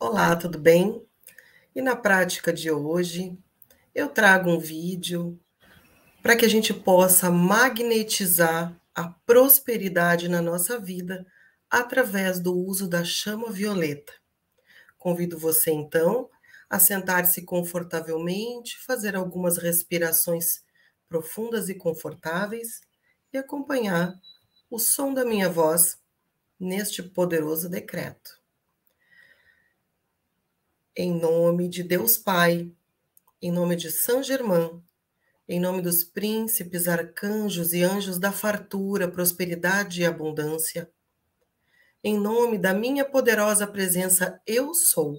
Olá, tudo bem? E na prática de hoje, eu trago um vídeo para que a gente possa magnetizar a prosperidade na nossa vida através do uso da chama violeta. Convido você então a sentar-se confortavelmente, fazer algumas respirações profundas e confortáveis e acompanhar o som da minha voz neste poderoso decreto em nome de Deus Pai, em nome de São Germão, em nome dos príncipes, arcanjos e anjos da fartura, prosperidade e abundância, em nome da minha poderosa presença Eu Sou,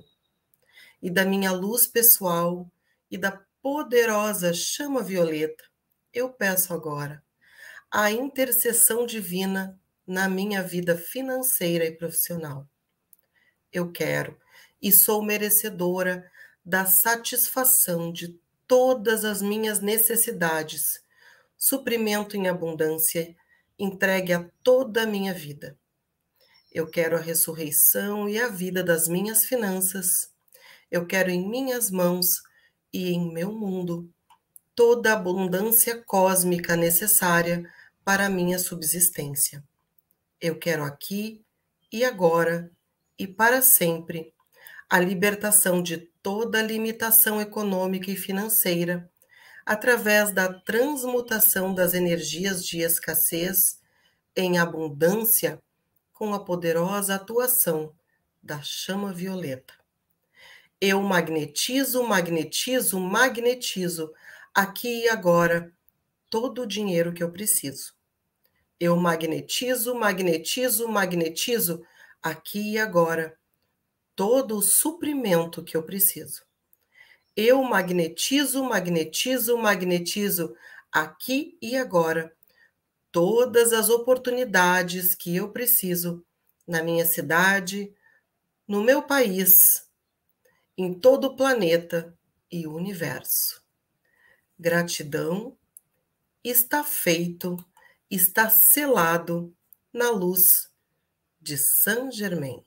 e da minha luz pessoal e da poderosa chama violeta, eu peço agora a intercessão divina na minha vida financeira e profissional. Eu quero e sou merecedora da satisfação de todas as minhas necessidades, suprimento em abundância entregue a toda a minha vida. Eu quero a ressurreição e a vida das minhas finanças. Eu quero em minhas mãos e em meu mundo toda a abundância cósmica necessária para a minha subsistência. Eu quero aqui e agora e para sempre a libertação de toda limitação econômica e financeira, através da transmutação das energias de escassez em abundância com a poderosa atuação da chama violeta. Eu magnetizo, magnetizo, magnetizo, aqui e agora, todo o dinheiro que eu preciso. Eu magnetizo, magnetizo, magnetizo, aqui e agora, todo o suprimento que eu preciso. Eu magnetizo, magnetizo, magnetizo aqui e agora todas as oportunidades que eu preciso na minha cidade, no meu país, em todo o planeta e universo. Gratidão está feito, está selado na luz de Saint Germain.